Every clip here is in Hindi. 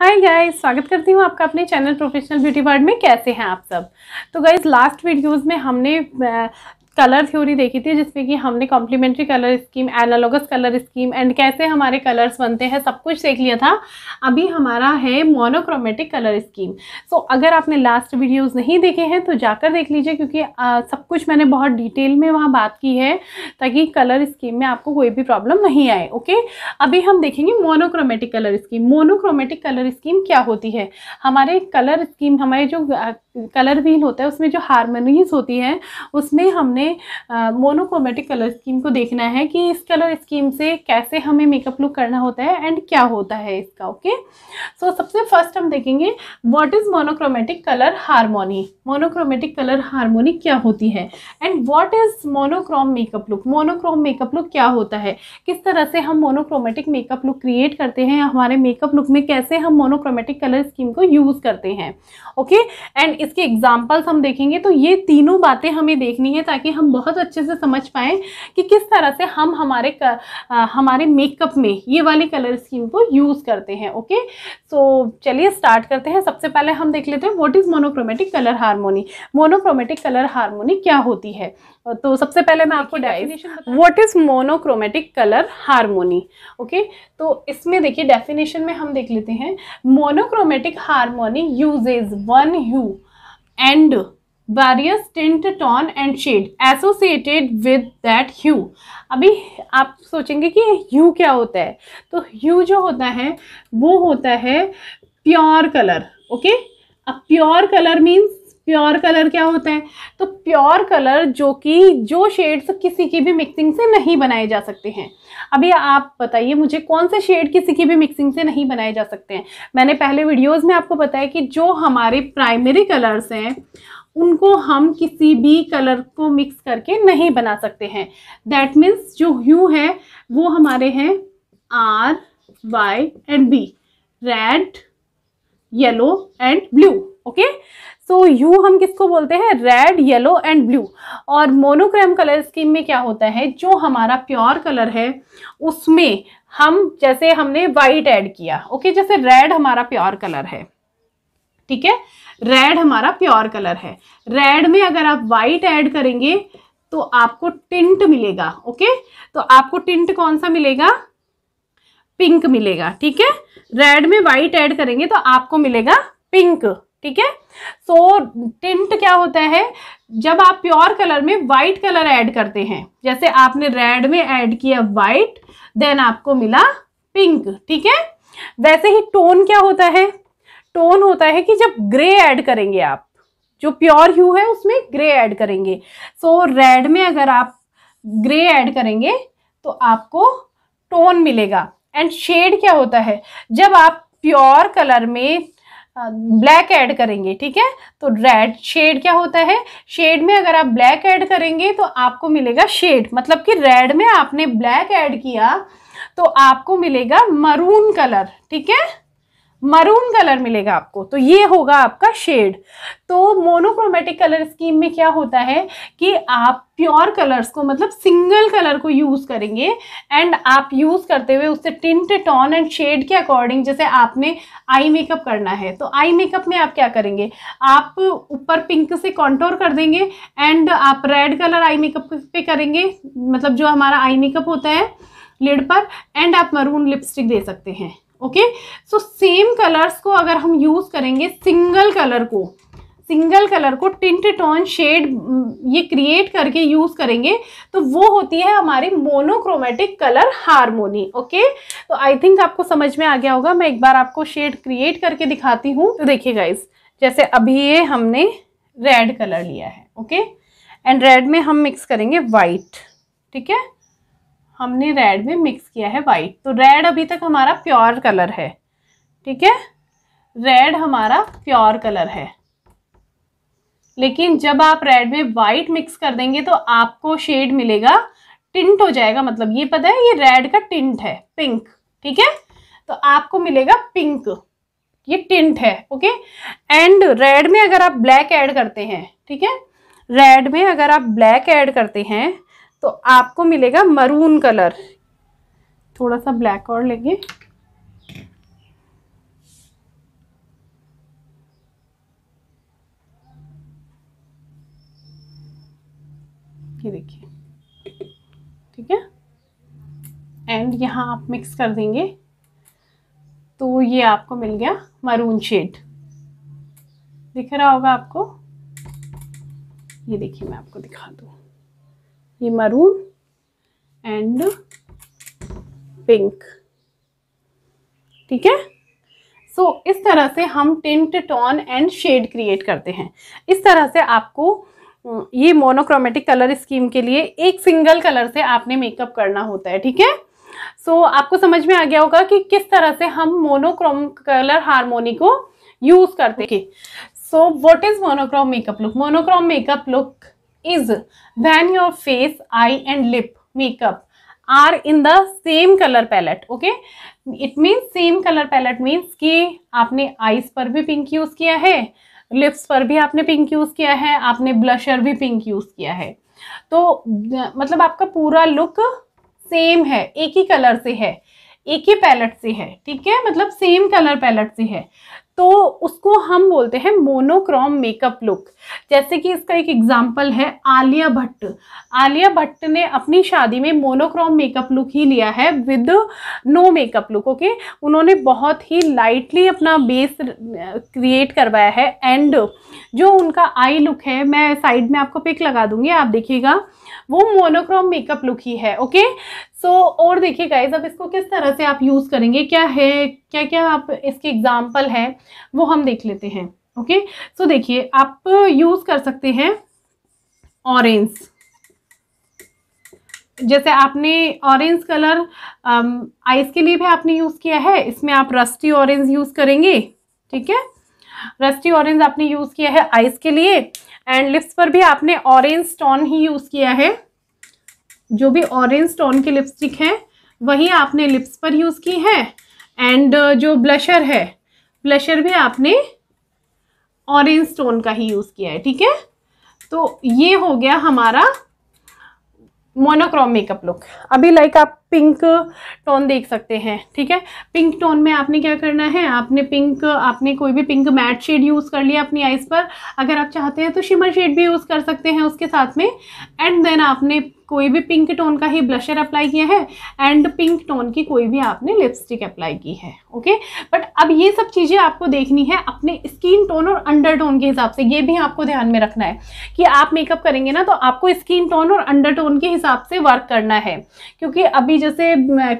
हाय गाइस स्वागत करती हूँ आपका अपने चैनल प्रोफेशनल ब्यूटी वर्ल्ड में कैसे हैं आप सब तो गाइस लास्ट वीडियोस में हमने कलर थ्योरी देखी थी जिसमें कि हमने complementary colour scheme analogous colour scheme and कैसे हमारे कलर्स बनते हैं सब कुछ देख लिया था अभी हमारा है monochromatic colour scheme so so, अगर आपने लास्ट वीडियोस नहीं देखे हैं तो जाकर देख लीजिए क्योंकि आ, सब कुछ मैंने बहुत डिटेल में वहाँ बात की है ताकि कलर स्कीम में आपको कोई भी प्रॉब्लम नहीं आए ओके अभी हम देखेंगे monochromatic colour scheme monochromatic colour scheme क्या होती है हमारे कलर स्कीम हमारे जो कलर व्हील होता है उसमें जो हारमोनीज होती है उसमें हमने मोनोक्रोमेटिक कलर स्कीम को देखना है कि इस कलर स्कीम से कैसे हमें मेकअप लुक करना होता है एंड क्या होता है इसका ओके सो so, सबसे फर्स्ट हम देखेंगे what is monochromatic colour harmony monochromatic colour harmony क्या होती है and what is monochrome makeup look monochrome makeup look क्या होता है किस तरह से हम मोनोक्रोमेटिक मेकअप लुक क्रिएट करते हैं हमारे मेकअप लुक में कैसे हम मोनोक्रोमेटिक कलर स्कीम को यूज़ करते हैं ओके okay? एंड इसके एग्जाम्पल्स हम देखेंगे तो ये तीनों बातें हमें देखनी है ताकि हम बहुत अच्छे से समझ पाएँ कि किस तरह से हम हमारे कर, आ, हमारे मेकअप में ये वाली कलर स्कीम को यूज़ करते हैं ओके सो so, चलिए स्टार्ट करते हैं सबसे पहले हम देख लेते हैं what is monochromatic colour harmony monochromatic colour harmony क्या होती है तो सबसे पहले मैं आपको definition what is monochromatic colour harmony okay तो इसमें देखिए डेफिनेशन में हम देख लेते हैं monochromatic harmony uses one hue and various tint tone and shade associated with that hue अभी आप सोचेंगे कि ह्यू क्या होता है तो ह्यू जो होता है वो होता है pure colour okay uh pure colour means pure colour क्या होता है तो प्योर कलर जो कि जो शेड्स किसी की भी मिक्सिंग से नहीं बनाए जा सकते हैं अभी आप बताइए मुझे कौन से शेड किसी की भी मिक्सिंग से नहीं बनाए जा सकते हैं मैंने पहले वीडियोस में आपको बताया कि जो हमारे प्राइमरी कलर्स हैं उनको हम किसी भी कलर को मिक्स करके नहीं बना सकते हैं दैट मीन्स जो ह्यू है वो हमारे हैं R Y and B red yellow and blue okay so you हम किसको बोलते हैं रेड येलो एंड ब्लू और मोनोक्रेम कलर स्कीम में क्या होता है जो हमारा प्योर कलर है उसमें हम जैसे हमने वाइट ऐड किया ओके जैसे रेड हमारा प्योर कलर है ठीक है रेड हमारा प्योर कलर है रेड में अगर आप वाइट ऐड करेंगे तो आपको टिंट मिलेगा ओके तो आपको टिंट कौन सा मिलेगा पिंक मिलेगा ठीक है रेड में वाइट ऐड करेंगे तो आपको मिलेगा पिंक ठीक है सो टिंट क्या होता है जब आप प्योर कलर में वाइट कलर ऐड करते हैं जैसे आपने रेड में ऐड किया वाइट देन आपको मिला पिंक ठीक है वैसे ही टोन क्या होता है टोन होता है कि जब ग्रे ऐड करेंगे आप जो प्योर ह्यू है उसमें ग्रे ऐड करेंगे सो so, रेड में अगर आप ग्रे ऐड करेंगे तो आपको टोन मिलेगा एंड शेड क्या होता है जब आप प्योर कलर में ब्लैक ऐड करेंगे ठीक है तो रेड शेड क्या होता है शेड में अगर आप ब्लैक ऐड करेंगे तो आपको मिलेगा शेड मतलब कि रेड में आपने ब्लैक ऐड किया तो आपको मिलेगा मरून कलर ठीक है मरून कलर मिलेगा आपको तो ये होगा आपका शेड तो मोनोक्रोमेटिक कलर स्कीम में क्या होता है कि आप प्योर कलर्स को मतलब सिंगल कलर को यूज़ करेंगे एंड आप यूज़ करते हुए उससे टिंट टॉन एंड शेड के अकॉर्डिंग जैसे आपने आई मेकअप करना है तो आई मेकअप में आप क्या करेंगे आप ऊपर पिंक से कॉन्टोर कर देंगे एंड आप रेड कलर आई मेकअप पे करेंगे मतलब जो हमारा आई मेकअप होता है लिड पर एंड आप मरून लिपस्टिक दे सकते हैं ओके सो सेम कलर्स को अगर हम यूज़ करेंगे सिंगल कलर को सिंगल कलर को टिंट टोन शेड ये क्रिएट करके यूज़ करेंगे तो वो होती है हमारी मोनोक्रोमेटिक कलर हारमोनी ओके तो आई थिंक आपको समझ में आ गया होगा मैं एक बार आपको शेड क्रिएट करके दिखाती हूँ तो देखिए गाइज जैसे अभी ये हमने रेड कलर लिया है ओके एंड रेड में हम मिक्स करेंगे वाइट ठीक है हमने रेड में मिक्स किया है वाइट तो रेड अभी तक हमारा प्योर कलर है ठीक है रेड हमारा प्योर कलर है लेकिन जब आप रेड में वाइट मिक्स कर देंगे तो आपको शेड मिलेगा टिंट हो जाएगा मतलब ये पता है ये रेड का टिंट है पिंक ठीक है तो आपको मिलेगा पिंक ये टिंट है ओके एंड रेड में अगर आप ब्लैक ऐड करते हैं ठीक है रेड में अगर आप ब्लैक ऐड करते हैं तो आपको मिलेगा मरून कलर थोड़ा सा ब्लैक और लेंगे ये देखिए ठीक है एंड यहाँ आप मिक्स कर देंगे तो ये आपको मिल गया मरून शेड दिख रहा होगा आपको ये देखिए मैं आपको दिखा दूँ ये मरून एंड पिंक ठीक है सो so, इस तरह से हम tint tone and shade create करते हैं इस तरह से आपको ये मोनोक्रोमेटिक कलर स्कीम के लिए एक सिंगल कलर से आपने मेकअप करना होता है ठीक है सो so, आपको समझ में आ गया होगा कि किस तरह से हम मोनोक्रोम कलर हारमोनी को यूज़ करते हैं so what is monochrome makeup look monochrome makeup look is when your face, eye and lip makeup are in the same color palette. Okay, it means same color palette means कि आपने eyes पर भी pink use किया है लिप्स पर भी आपने पिंक यूज़ किया है आपने ब्लशर भी पिंक यूज़ किया है तो मतलब आपका पूरा लुक सेम है एक ही कलर से है एक ही पैलेट से है ठीक है मतलब सेम कलर पैलेट से है तो उसको हम बोलते हैं मोनोक्रॉम मेकअप लुक जैसे कि इसका एक एग्जाम्पल है आलिया भट्ट आलिया भट्ट ने अपनी शादी में मोनोक्रॉम मेकअप लुक ही लिया है with no makeup look okay उन्होंने बहुत ही लाइटली अपना बेस क्रिएट करवाया है एंड जो उनका आई लुक है मैं साइड में आपको पिक लगा दूंगी आप देखिएगा वो मोनोक्रोम मेकअप लुक ही है ओके सो so, और देखिए गाइज अब इसको किस तरह से आप यूज़ करेंगे क्या है क्या क्या आप इसके एग्जाम्पल है वो हम देख लेते हैं ओके सो so, देखिए आप यूज़ कर सकते हैं ऑरेंज जैसे आपने ऑरेंज कलर आइस के लिए भी आपने यूज़ किया है इसमें आप रस्टी ऑरेंज यूज़ करेंगे ठीक है रस्टी ऑरेंज आपने यूज़ किया है आइस के लिए एंड लिप्स पर भी आपने ऑरेंज स्टोन ही यूज़ किया है जो भी ऑरेंज स्टोन की लिपस्टिक है वही आपने लिप्स पर यूज़ की uh, है एंड जो ब्लशर है ब्लशर भी आपने ऑरेंज स्टोन का ही यूज़ किया है ठीक है तो ये हो गया हमारा मोनोक्रोम मेकअप लुक अभी लाइक आप पिंक टोन देख सकते हैं ठीक है पिंक टोन में आपने क्या करना है आपने पिंक आपने कोई भी पिंक मैट शेड यूज़ कर लिया अपनी आइज़ पर अगर आप चाहते हैं तो शिमर शेड भी यूज़ कर सकते हैं उसके साथ में एंड देन आपने कोई भी पिंक टोन का ही ब्लशर अप्लाई किया है एंड पिंक टोन की कोई भी आपने लिपस्टिक अप्लाई की है ओके बट अब ये सब चीज़ें आपको देखनी है अपने स्किन टोन और अंडर टोन के हिसाब से ये भी आपको ध्यान में रखना है कि आप मेकअप करेंगे ना तो आपको स्किन टोन और अंडर टोन के हिसाब से वर्क करना है क्योंकि अभी जैसे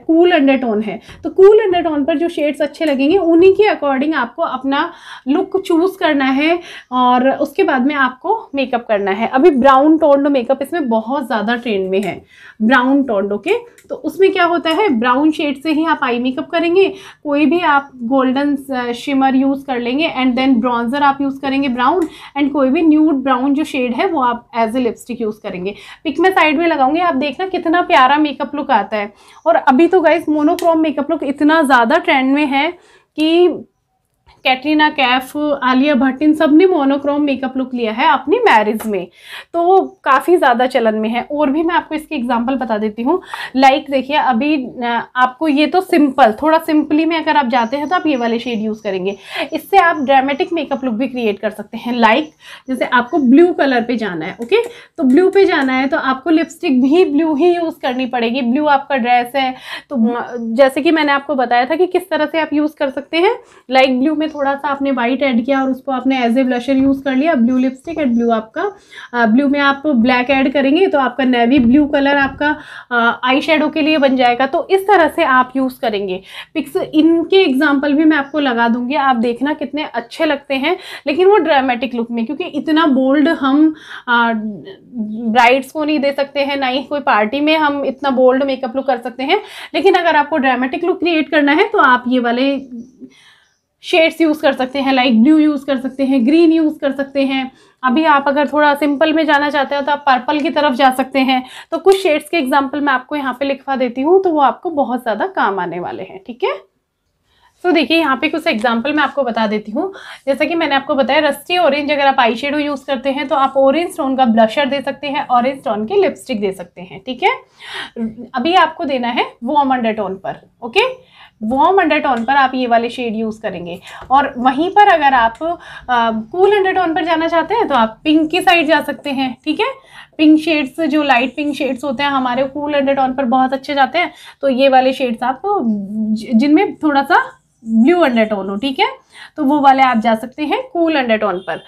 कूल अंडर टोन है तो कूल अंडर टोन पर जो शेड्स अच्छे लगेंगे उन्हीं के अकॉर्डिंग आपको अपना लुक चूज़ करना है और उसके बाद में आपको मेकअप करना है अभी ब्राउन टोन मेकअप इसमें बहुत ज़्यादा ट्रेंड शेड में है ब्राउन टॉन्ड ओके तो उसमें क्या होता है ब्राउन शेड से ही आप आई मेकअप करेंगे कोई भी आप गोल्डन शिमर यूज़ कर लेंगे एंड देन ब्रॉन्ज़र आप यूज़ करेंगे ब्राउन एंड कोई भी न्यूड ब्राउन जो शेड है वो आप एज ए लिपस्टिक यूज़ करेंगे पिक मैं साइड में लगाऊंगी आप देखना कितना प्यारा मेकअप लुक आता है और अभी तो गाइज मोनोक्रोम मेकअप लुक इतना ज़्यादा ट्रेंड में है कि कैटरीना कैफ आलिया भट्ट इन सब ने मोनोक्रोम मेकअप लुक लिया है अपनी मैरिज में तो काफ़ी ज़्यादा चलन में है और भी मैं आपको इसकी एग्जांपल बता देती हूँ लाइक देखिए अभी आपको ये तो सिंपल थोड़ा सिंपली में अगर आप जाते हैं तो आप ये वाले शेड यूज़ करेंगे इससे आप ड्रामेटिक मेकअप लुक भी क्रिएट कर सकते हैं लाइक जैसे आपको ब्लू कलर पर जाना है ओके तो ब्लू पर जाना है तो आपको लिपस्टिक भी ब्लू ही यूज़ करनी पड़ेगी ब्लू आपका ड्रेस है तो जैसे कि मैंने आपको बताया था कि किस तरह से आप यूज़ कर सकते हैं लाइक ब्लू में थोड़ा सा आपने वाइट ऐड किया और उसको आपने एज ए ब्लशर यूज़ कर लिया ब्लू लिपस्टिक एंड ब्लू आपका ब्लू में आप ब्लैक ऐड करेंगे तो आपका नेवी ब्लू कलर आपका आई शेडो के लिए बन जाएगा तो इस तरह से आप यूज़ करेंगे पिक्स इनके एग्जाम्पल भी मैं आपको लगा दूँगी आप देखना कितने अच्छे लगते हैं लेकिन वो ड्रामेटिक लुक में क्योंकि इतना बोल्ड हम ब्राइड्स को नहीं दे सकते हैं ना ही कोई पार्टी में हम इतना बोल्ड मेकअप लुक कर सकते हैं लेकिन अगर आपको ड्रामेटिक लुक क्रिएट करना है तो आप ये वाले शेड्स यूज़ कर सकते हैं लाइक ब्लू यूज़ कर सकते हैं ग्रीन यूज़ कर सकते हैं अभी आप अगर थोड़ा सिंपल में जाना चाहते हो तो आप पर्पल की तरफ जा सकते हैं तो कुछ शेड्स के एग्जाम्पल मैं आपको यहाँ पे लिखवा देती हूँ तो वो आपको बहुत ज़्यादा काम आने वाले हैं ठीक है तो देखिए यहाँ पे कुछ एग्जाम्पल मैं आपको बता देती हूँ जैसा कि मैंने आपको बताया रस्टी ऑरेंज अगर आप आई शेडो यूज़ करते हैं तो आप ऑरेंज टोन का ब्लशर दे सकते हैं ऑरेंज टोन की लिपस्टिक दे सकते हैं ठीक है अभी आपको देना है वो अमंडर टोन पर ओके वार्म अंडरटोन पर आप ये वाले शेड यूज़ करेंगे और वहीं पर अगर आप कूल अंडरटोन पर जाना चाहते हैं तो आप पिंक की साइड जा सकते हैं ठीक है पिंक शेड्स जो लाइट पिंक शेड्स होते हैं हमारे कूल अंडरटोन पर बहुत अच्छे जाते हैं तो ये वाले शेड्स आप जिनमें थोड़ा सा ब्लू अंडरटोन हो ठीक है तो वो वाले आप जा सकते हैं कूल अंडरटोन पर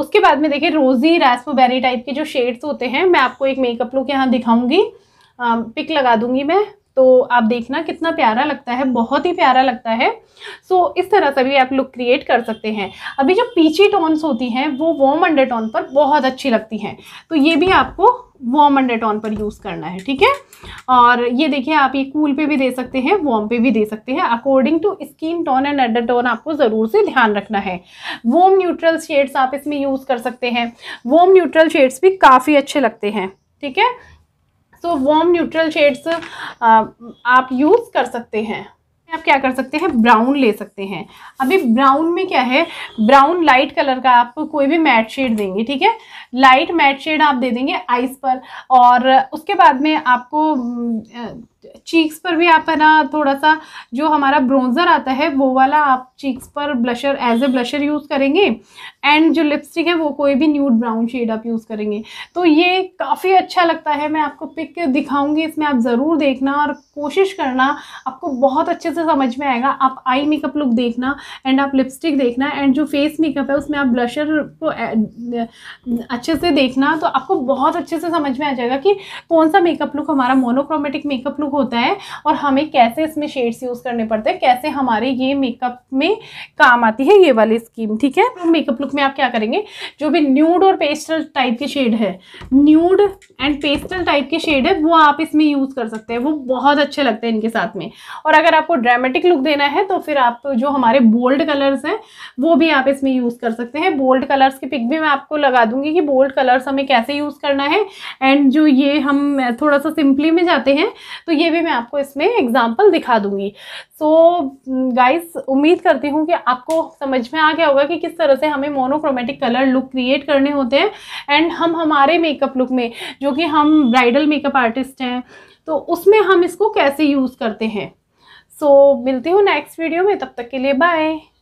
उसके बाद में देखिए रोजी रेस्पोबेरी टाइप के जो शेड्स होते हैं मैं आपको एक मेकअप लुक यहाँ दिखाऊंगी पिक लगा दूंगी मैं तो आप देखना कितना प्यारा लगता है बहुत ही प्यारा लगता है सो so, इस तरह से भी आप लुक क्रिएट कर सकते हैं अभी जो पीची टोन्स होती हैं वो वॉम अंडर टोन पर बहुत अच्छी लगती हैं तो ये भी आपको वॉम अंडर टोन पर यूज़ करना है ठीक है और ये देखिए आप ये कूल पे भी दे सकते हैं वॉम पे भी दे सकते हैं according to skin tone and under tone आपको ज़रूर से ध्यान रखना है वॉम न्यूट्रल शेड्स आप इसमें यूज़ कर सकते हैं वॉम न्यूट्रल शेड्स भी काफ़ी अच्छे लगते हैं ठीक है सो वॉम न्यूट्रल शेड्स आप यूज़ कर सकते हैं आप क्या कर सकते हैं ब्राउन ले सकते हैं अभी ब्राउन में क्या है ब्राउन लाइट कलर का आप कोई भी मैट शेड देंगे ठीक है लाइट मैट शेड आप दे देंगे आइस पर और उसके बाद में आपको चीक्स पर भी आप है ना थोड़ा सा जो हमारा ब्रोंज़र आता है वो वाला आप चीक्स पर blusher as a blusher use करेंगे एंड जो लिपस्टिक है वो कोई भी न्यूड ब्राउन शेड आप यूज़ करेंगे तो ये काफ़ी अच्छा लगता है मैं आपको पिक दिखाऊंगी इसमें आप ज़रूर देखना और कोशिश करना आपको बहुत अच्छे से समझ में आएगा आप आई मेकअप लुक देखना एंड आप लिपस्टिक देखना एंड जो फेस मेकअप है उसमें आप ब्लशर को अच्छे से देखना तो आपको बहुत अच्छे से समझ में आ जाएगा कि कौन सा मेकअप लुक हमारा मोनोक्रोमेटिक मेकअप लुक हो होता है और हमें कैसे इसमें शेड्स यूज़ करने पड़ते हैं कैसे हमारे ये मेकअप में काम आती है ये वाली स्कीम ठीक है तो मेकअप लुक में आप क्या करेंगे जो भी न्यूड और पेस्टल टाइप के शेड है न्यूड एंड पेस्टल टाइप के शेड है वो आप इसमें यूज़ कर सकते हैं वो बहुत अच्छे लगते हैं इनके साथ में और अगर आपको ड्रामेटिक लुक देना है तो फिर आप जो हमारे बोल्ड कलर्स हैं वो भी आप इसमें यूज़ कर सकते हैं बोल्ड कलर्स की पिक भी मैं आपको लगा दूंगी कि बोल्ड कलर्स हमें कैसे यूज़ करना है एंड जो ये हम थोड़ा सा सिंपली में जाते हैं तो ये भी मैं आपको इसमें एग्जाम्पल दिखा दूंगी सो गाइस उम्मीद करती हूँ कि आपको समझ में आ गया होगा कि किस तरह से हमें मोनोक्रोमेटिक कलर लुक क्रिएट करने होते हैं एंड हम हमारे मेकअप लुक में जो कि हम ब्राइडल मेकअप आर्टिस्ट हैं तो उसमें हम इसको कैसे यूज़ करते हैं सो so, मिलती हूँ नेक्स्ट वीडियो में तब तक के लिए बाय